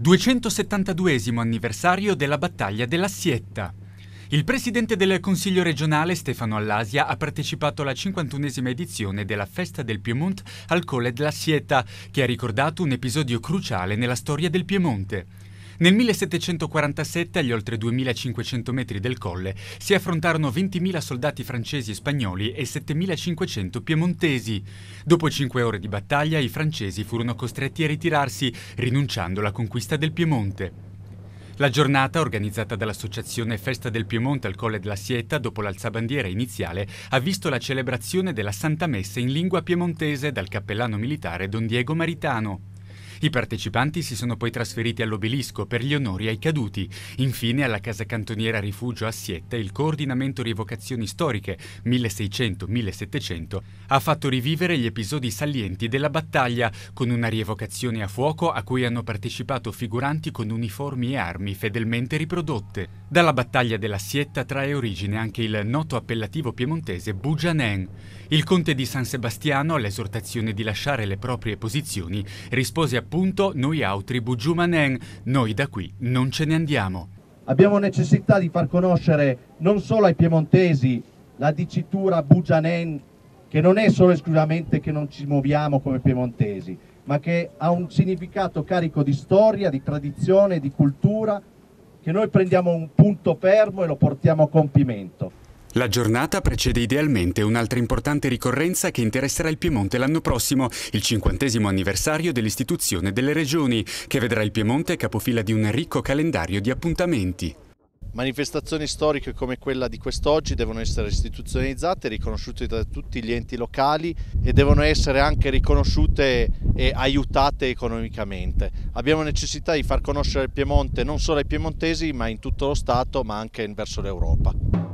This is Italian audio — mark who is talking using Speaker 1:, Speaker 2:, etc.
Speaker 1: 272 anniversario della battaglia della Sietta. Il presidente del Consiglio regionale Stefano Allasia ha partecipato alla 51esima edizione della Festa del Piemonte al Colle della Sietta, che ha ricordato un episodio cruciale nella storia del Piemonte. Nel 1747, agli oltre 2500 metri del colle, si affrontarono 20.000 soldati francesi e spagnoli e 7.500 piemontesi. Dopo cinque ore di battaglia, i francesi furono costretti a ritirarsi, rinunciando alla conquista del Piemonte. La giornata, organizzata dall'associazione Festa del Piemonte al Colle della Sieta dopo l'alzabandiera iniziale, ha visto la celebrazione della Santa Messa in lingua piemontese dal cappellano militare Don Diego Maritano. I partecipanti si sono poi trasferiti all'obelisco per gli onori ai caduti. Infine alla casa cantoniera Rifugio a Siette il coordinamento Rivocazioni Storiche 1600-1700 ha fatto rivivere gli episodi salienti della battaglia con una rievocazione a fuoco a cui hanno partecipato figuranti con uniformi e armi fedelmente riprodotte. Dalla battaglia della Sietta trae origine anche il noto appellativo piemontese Bugianen. Il conte di San Sebastiano, all'esortazione di lasciare le proprie posizioni, rispose appunto «Noi altri Bugiumanen, noi da qui non ce ne andiamo».
Speaker 2: Abbiamo necessità di far conoscere non solo ai piemontesi la dicitura Bugianen, che non è solo esclusivamente che non ci muoviamo come piemontesi, ma che ha un significato carico di storia, di tradizione, di cultura, che noi prendiamo un punto fermo e lo portiamo a compimento.
Speaker 1: La giornata precede idealmente un'altra importante ricorrenza che interesserà il Piemonte l'anno prossimo, il cinquantesimo anniversario dell'istituzione delle regioni, che vedrà il Piemonte capofila di un ricco calendario di appuntamenti.
Speaker 2: Manifestazioni storiche come quella di quest'oggi devono essere istituzionalizzate, riconosciute da tutti gli enti locali e devono essere anche riconosciute e aiutate economicamente. Abbiamo necessità di far conoscere il Piemonte non solo ai piemontesi ma in tutto lo Stato ma anche verso l'Europa.